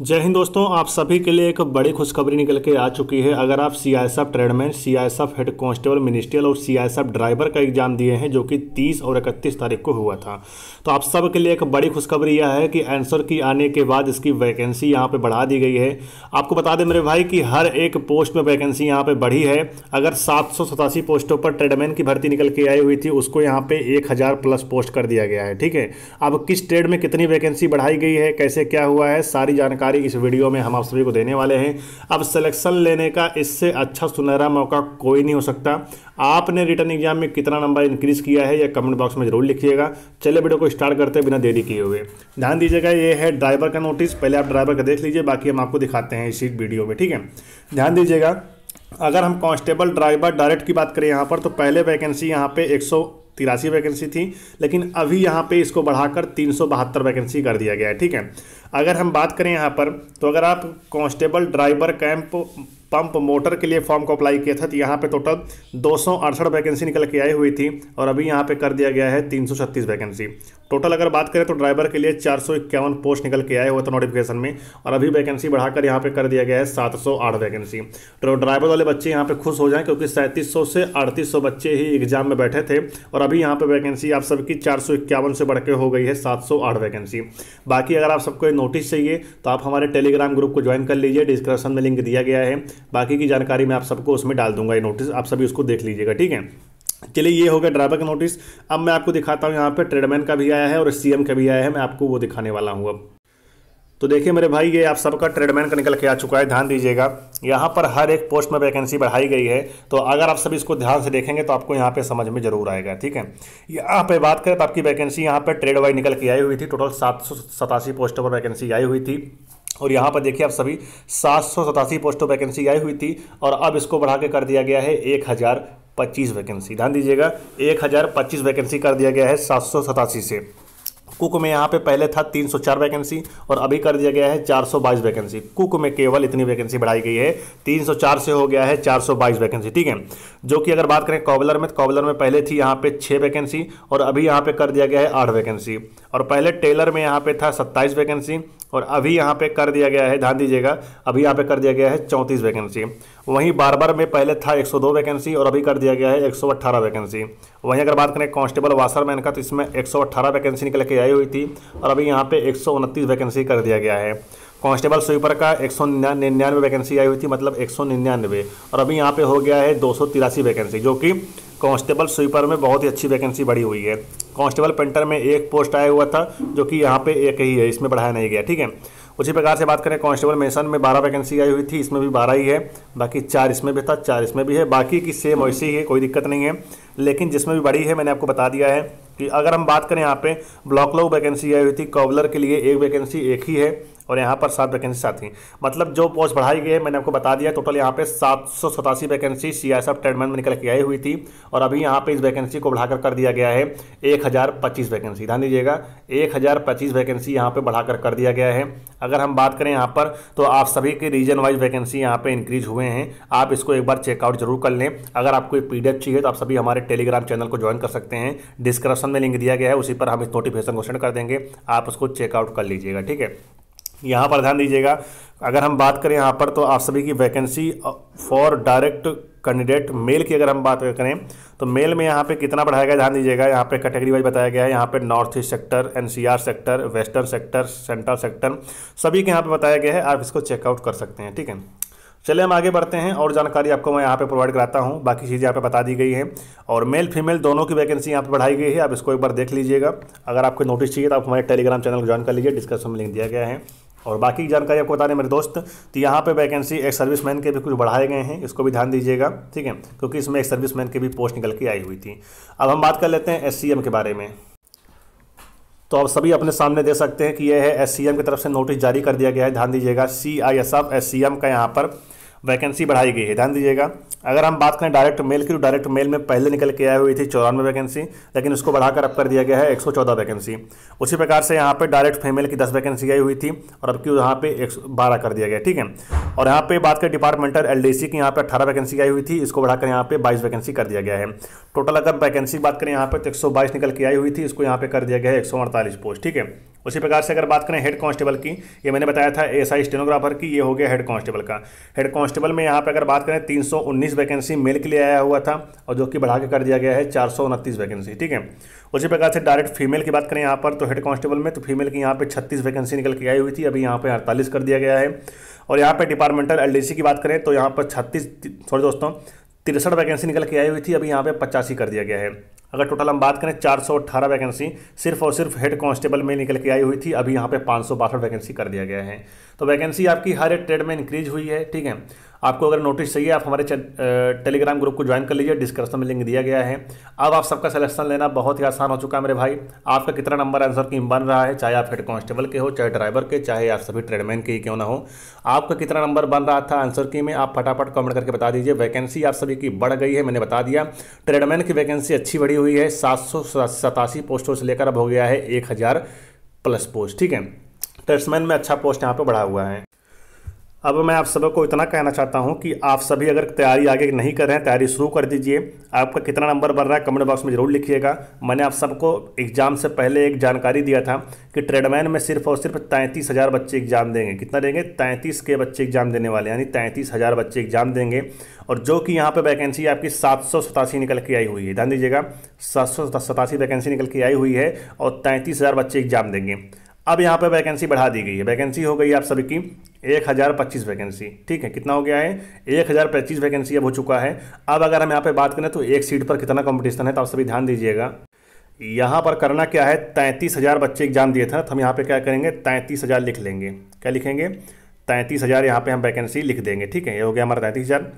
जय हिंद दोस्तों आप सभी के लिए एक बड़ी खुशखबरी निकल के आ चुकी है अगर आप C I S F tradesman C I S F head constable ministerial और सी आई एफ ड्राइवर का एग्जाम दिए हैं जो कि 30 और 31 तारीख को हुआ था तो आप सब के लिए एक बड़ी खुशखबरी यह है कि आंसर की आने के बाद इसकी वैकेंसी यहाँ पर बढ़ा दी गई है आपको बता दें मेरे भाई कि हर एक पोस्ट में वैकेंसी यहाँ पर बढ़ी है अगर सात पोस्टों पर ट्रेडमैन की भर्ती निकल के आई हुई थी उसको यहाँ पर एक प्लस पोस्ट कर दिया गया है ठीक है अब किस ट्रेड में कितनी वैकेंसी बढ़ाई गई है कैसे क्या हुआ है सारी जानकारी जानकारी इस वीडियो में हम आप सभी को देने वाले हैं अब सिलेक्शन लेने का इससे अच्छा सुनहरा मौका कोई नहीं हो सकता आपने रिटर्न एग्जाम में कितना नंबर इंक्रीज किया है यह कमेंट बॉक्स में जरूर लिखिएगा चलिए वीडियो को स्टार्ट करते बिना देरी किए हुए ध्यान दीजिएगा ये है ड्राइवर का नोटिस पहले आप ड्राइवर का देख लीजिए बाकी हम आपको दिखाते हैं इसी वीडियो में ठीक है ध्यान दीजिएगा अगर हम कांस्टेबल ड्राइवर डायरेक्ट की बात करें यहाँ पर तो पहले वैकेंसी यहाँ पे तिरासी वैकेंसी थी लेकिन अभी यहाँ पे इसको बढ़ाकर तीन वैकेंसी कर दिया गया है ठीक है अगर हम बात करें यहाँ पर तो अगर आप constable driver camp pump motor के लिए फॉर्म को अप्लाई किया था तो यहाँ पे टोटल दो वैकेंसी निकल के आई हुई थी और अभी यहाँ पे कर दिया गया है तीन वैकेंसी टोटल अगर बात करें तो ड्राइवर के लिए चार पोस्ट निकल के आए हुए थे नोटिफिकेशन में और अभी वैकेंसी बढ़ाकर यहाँ पे कर दिया गया है सात वैकेंसी तो ड्राइवर वाले बच्चे यहाँ पे खुश हो जाएं क्योंकि सैंतीस से अड़तीस बच्चे ही एग्जाम में बैठे थे और अभी यहाँ पे वैकेंसी आप सबकी चार से बढ़ के हो गई है सात वैकेंसी बाकी अगर आप सबको नोटिस चाहिए तो आप हमारे टेलीग्राम ग्रुप को ज्वाइन कर लीजिए डिस्क्रिप्शन में लिंक दिया गया है बाकी की जानकारी मैं आप सबको उसमें डाल दूंगा ये नोटिस आप सभी उसको देख लीजिएगा ठीक है चलिए ये हो गया ड्राइवर का नोटिस अब मैं आपको दिखाता हूँ यहाँ पे ट्रेडमैन का भी आया है और सीएम का भी आया है मैं आपको वो दिखाने वाला हूँ अब तो देखिए मेरे भाई ये आप सबका ट्रेडमैन का निकल के आ चुका है ध्यान दीजिएगा यहाँ पर हर एक पोस्ट में वैकेंसी बढ़ाई गई है तो अगर आप सभी इसको ध्यान से देखेंगे तो आपको यहाँ पे समझ में जरूर आएगा ठीक है यहाँ पे बात करें तो आपकी वैकेंसी यहाँ पे ट्रेड वाइज निकल के आई हुई थी टोटल सात पोस्टों पर वैकेंसी आई हुई थी और यहाँ पर देखिए आप सभी सात सौ सतासी पोस्टों वैकेंसी आई हुई थी और अब इसको बढ़ा के कर दिया गया है एक हज़ार पच्चीस वैकेंसी ध्यान दीजिएगा एक हज़ार पच्चीस वैकेंसी कर दिया गया है सात सौ सतासी से कुक में यहाँ पे पहले था 304 वैकेंसी और अभी कर दिया गया है 422 वैकेंसी कुक में केवल इतनी वैकेंसी बढ़ाई गई है 304 से हो गया है 422 वैकेंसी ठीक है जो कि अगर बात करें कॉबलर में तो कॉबलर में पहले थी यहाँ पे छः वैकेंसी और अभी यहाँ पे कर दिया गया है आठ वैकेंसी और पहले टेलर में यहाँ पे था सत्ताईस वैकेंसी और अभी यहाँ पे कर दिया गया है ध्यान दीजिएगा अभी यहाँ पे कर दिया गया है चौंतीस वैकेंसी वहीं बार बार में पहले था 102 वैकेंसी और अभी कर दिया गया है 118 वैकेंसी वहीं अगर बात करें कांस्टेबल वासरमैन का तो इसमें 118 वैकेंसी निकल के आई हुई थी और अभी यहाँ पे एक वैकेंसी कर दिया गया है कांस्टेबल स्वीपर का एक सौ निन्यानवे वैकेंसी आई हुई थी मतलब एक सौ निन्यानवे और अभी यहाँ पे हो गया है दो सौ तिरासी वैकेंसी जो कि कांस्टेबल स्वीपर में बहुत ही अच्छी वैकेंसी बढ़ी हुई है कांस्टेबल पेंटर में एक पोस्ट आया हुआ था जो कि यहाँ पे एक ही है इसमें बढ़ाया नहीं गया ठीक है उसी प्रकार से बात करें कांस्टेबल मेसन में बारह वैकेंसी आई हुई थी इसमें भी बारह ही है बाकी चार इसमें भी था चार इसमें भी है बाकी की सेम वैसे ही है कोई दिक्कत नहीं है लेकिन जिसमें भी बड़ी है मैंने आपको बता दिया है कि अगर हम बात करें यहाँ पे ब्लॉक लो वैकेंसी आई हुई थी कॉबलर के लिए एक वैकेंसी एक ही है और यहाँ पर सात वैकेंसी साथी मतलब जो पोस्ट बढ़ाई गई है मैंने आपको बता दिया टोटल यहाँ पे सात सौ सतासी vacancy C S F tradesman में निकल के आई हुई थी और अभी यहाँ पे इस वैकेंसी को बढ़ाकर कर दिया गया है एक हज़ार पच्चीस वैकेंसी ध्यान दीजिएगा एक हज़ार पच्चीस वैकेंसी यहाँ पर बढ़ाकर कर दिया गया है अगर हम बात करें यहाँ पर तो आप सभी के रीजन वाइज वैकेंसी यहाँ पर इंक्रीज हुए हैं आप इसको एक बार चेकआउट जरूर कर लें अगर आपको पी डी चाहिए तो आप सभी हमारे टेलीग्राम चैनल को ज्वाइन कर सकते हैं डिस्क्रिप्शन में लिंक दिया गया है उसी पर हम इस नोटिफिकेशन को सेंड कर देंगे आप उसको चेकआउट कर लीजिएगा ठीक है यहाँ पर ध्यान दीजिएगा अगर हम बात करें यहाँ पर तो आप सभी की vacancy for direct candidate male की अगर हम बात करें तो मेल में यहाँ पे कितना बढ़ाया गया ध्यान दीजिएगा यहाँ पे कैटेगरी वाइज बताया गया है यहाँ पे north east sector NCR sector western sector central sector सभी के यहाँ पे बताया गया है आप इसको चेकआउट कर सकते हैं ठीक है चलिए हम आगे बढ़ते हैं और जानकारी आपको मैं यहाँ पे प्रोवाइड कराता हूँ बाकी चीज़ें यहाँ पे बता दी गई हैं और मेल फीमेल दोनों की वैकेंसी यहाँ पे बढ़ाई गई है आप इसको एक बार देख लीजिएगा अगर आपको नोटिस चाहिए तो आप हमारे टेलीग्राम चैनल को ज्वाइन कर लीजिए डिस्क्रिप्शन में लिंक दिया गया है और बाकी जानकारी आपको बता दें मेरे दोस्त तो यहाँ पे वैकेंसी एक मैन के भी कुछ बढ़ाए गए हैं इसको भी ध्यान दीजिएगा ठीक है क्योंकि इसमें एक सर्विस मैन की भी पोस्ट निकल के आई हुई थी अब हम बात कर लेते हैं एस के बारे में तो आप सभी अपने सामने दे सकते हैं कि यह है एस की तरफ से नोटिस जारी कर दिया गया है ध्यान दीजिएगा C I S F S का यहाँ पर वैकेंसी बढ़ाई गई है ध्यान दीजिएगा अगर हम बात करें डायरेक्ट मेल की तो डायरेक्ट मेल में पहले निकल के आई हुई थी चौरानवे वैकेंसी लेकिन उसको बढ़ाकर अब कर दिया गया है एक वैकेंसी उसी प्रकार से यहाँ पर डायरेक्ट फीमेल की दस वैकेंसी आई हुई थी और अब की यहाँ पे एक कर दिया गया ठीक है और यहाँ पे बात करें डिपार्टमेंटल एल की यहाँ पे अठारह वैकेंसी आई हुई थी इसको बढ़ाकर यहाँ पे बाईस वैकेंसी कर दिया गया है टोटल अगर वैकेंसी बात करें यहाँ पर तो एक निकल के आई हुई थी इसको यहाँ पर कर दिया गया है एक पोस्ट ठीक है उसी प्रकार से अगर बात करें हेड कांस्टेबल की ये मैंने बताया था एसआई स्टेनोग्राफर की ये हो गया हेड कांस्टेबल का हेड कांस्टेबल कांस्टेबल में यहाँ पर अगर बात करें तीन वैकेंसी मेल के लिए आया हुआ था और जो कि बढ़ा के कर दिया गया है चार वैकेंसी ठीक है उसी प्रकार से डायरेक्ट फीमेल की बात करें यहाँ पर तो हेड कांस्टेबल में तो फीमेल की यहाँ पे 36 वैकेंसी निकल के आई हुई थी अभी यहाँ पे 48 कर दिया गया है और यहाँ पे डिपार्टमेंटल एलडीसी की बात करें तो यहाँ पर 36 सॉरी दोस्तों तिरसठ वैकेंसी निकल के आई हुई थी अभी यहाँ पे पचासी कर दिया गया है अगर टोटल हम बात करें चार सौ अट्ठारह वैकेंसी सिर्फ और सिर्फ हेड कांस्टेबल में निकल के आई हुई थी अभी यहाँ पे पाँच सौ बासठ वैकेंसी कर दिया गया है तो वैकेंसी आपकी हर एक ट्रेड में इंक्रीज हुई है ठीक है आपको अगर नोटिस चाहिए आप हमारे टेलीग्राम ग्रुप को ज्वाइन कर लीजिए डिस्क्रिप्शन में लिंक दिया गया है अब आप सबका सिलेक्शन लेना बहुत ही आसान हो चुका है मेरे भाई आपका कितना नंबर आंसर की बन रहा है चाहे आप हेड कांस्टेबल के हो चाहे ड्राइवर के चाहे आप सभी ट्रेडमैन के ही क्यों ना हो आपका कितना नंबर बन रहा था आंसर की में आप फटाफट कमेंट करके बता दीजिए वैकेंसी आप सभी की बढ़ गई है मैंने बता दिया ट्रेडमैन की वैकेंसी अच्छी बढ़ी हुई है सात पोस्टों से लेकर अब हो गया है एक प्लस पोस्ट ठीक है ट्रेड्समैन में अच्छा पोस्ट यहाँ पर बढ़ा हुआ है अब मैं आप सबको इतना कहना चाहता हूँ कि आप सभी अगर तैयारी आगे नहीं कर रहे हैं तैयारी शुरू कर दीजिए आपका कितना नंबर बन रहा है कमेंट बॉक्स में ज़रूर लिखिएगा मैंने आप सबको एग्ज़ाम से पहले एक जानकारी दिया था कि ट्रेडमैन में सिर्फ और सिर्फ तैंतीस हज़ार बच्चे एग्ज़ाम देंगे कितना देंगे तैंतीस के बच्चे एग्ज़ाम देने वाले यानी तैंतीस हज़ार बच्चे एग्ज़ाम देंगे और जो कि यहाँ पर वैकेंसी आपकी सात सौ सतासी निकल के आई हुई है ध्यान दीजिएगा सात सौ सतासी वैकेंसी निकल के आई हुई है और तैंतीस हज़ार बच्चे एग्ज़ाम देंगे अब यहाँ पर वैकेंसी बढ़ा दी गई है वैकेंसी हो गई आप सभी की एक हज़ार पच्चीस वैकेंसी ठीक है कितना हो गया है एक हज़ार पच्चीस वैकेंसी अब हो चुका है अब अगर हम यहाँ पे बात करें तो एक सीट पर कितना कंपटीशन है तो आप सभी ध्यान दीजिएगा यहाँ पर करना क्या है तैंतीस हज़ार बच्चे एग्जाम दिए थे तो हम यहाँ पर क्या करेंगे तैंतीस हज़ार लिख लेंगे क्या लिखेंगे तैंतीस हज़ार यहाँ पर हम वैकेंसी लिख देंगे ठीक है ये हो गया हमारा तैंतीस हज़ार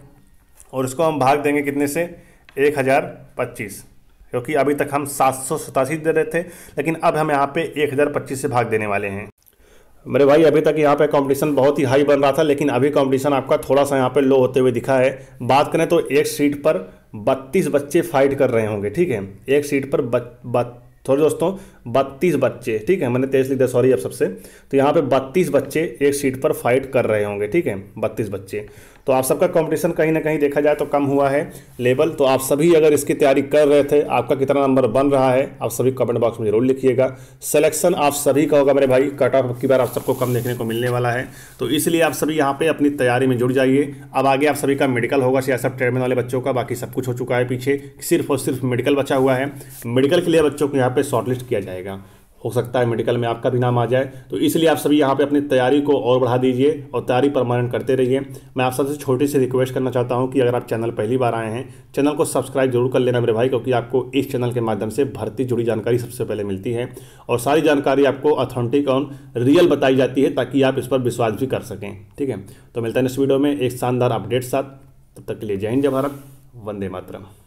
और इसको हम भाग देंगे कितने से एक हज़ार पच्चीस क्योंकि अभी तक हम सात सौ सतासी दे रहे थे लेकिन अब हम यहाँ पे एक हज़ार पच्चीस से भाग देने वाले हैं मेरे भाई अभी तक यहाँ पे कंपटीशन बहुत ही हाई बन रहा था लेकिन अभी कंपटीशन आपका थोड़ा सा यहाँ पे लो होते हुए दिखा है बात करें तो एक सीट पर बत्तीस बच्चे फाइट कर रहे होंगे ठीक है एक सीट पर बत, बत, थोड़े दोस्तों बत्तीस बच्चे ठीक है मैंने तेज लिख दिया सॉरी अब सबसे तो यहाँ पे बत्तीस बच्चे एक सीट पर फाइट कर रहे होंगे ठीक है बत्तीस बच्चे तो आप सबका कंपटीशन कहीं ना कहीं देखा जाए तो कम हुआ है लेवल तो आप सभी अगर इसकी तैयारी कर रहे थे आपका कितना नंबर बन रहा है आप सभी कमेंट बॉक्स में जरूर लिखिएगा सिलेक्शन आप सभी का होगा मेरे भाई कट ऑफ की बार आप सबको कम देखने को मिलने वाला है तो इसलिए आप सभी यहाँ पे अपनी तैयारी में जुड़ जाइए अब आगे आप सभी का मेडिकल होगा सब ट्रेडमेंट वाले बच्चों का बाकी सब कुछ हो चुका है पीछे सिर्फ और सिर्फ मेडिकल बचा हुआ है मेडिकल के लिए बच्चों को यहाँ पर शॉर्टलिस्ट किया जाए जाएगा हो सकता है मेडिकल में आपका भी नाम आ जाए तो इसलिए आप सभी यहाँ पे अपनी तैयारी को और बढ़ा दीजिए और तैयारी परमानेंट करते रहिए मैं आप सबसे छोटी सी रिक्वेस्ट करना चाहता हूँ कि अगर आप चैनल पहली बार आए हैं चैनल को सब्सक्राइब जरूर कर लेना मेरे भाई क्योंकि आपको इस चैनल के माध्यम से भर्ती जुड़ी जानकारी सबसे पहले मिलती है और सारी जानकारी आपको ऑथेंटिक और रियल बताई जाती है ताकि आप इस पर विश्वास भी कर सकें ठीक है तो मिलता है नेक्स्ट वीडियो में एक शानदार अपडेट साथ तब तक के लिए जय हिंद जय भारत वंदे मातरम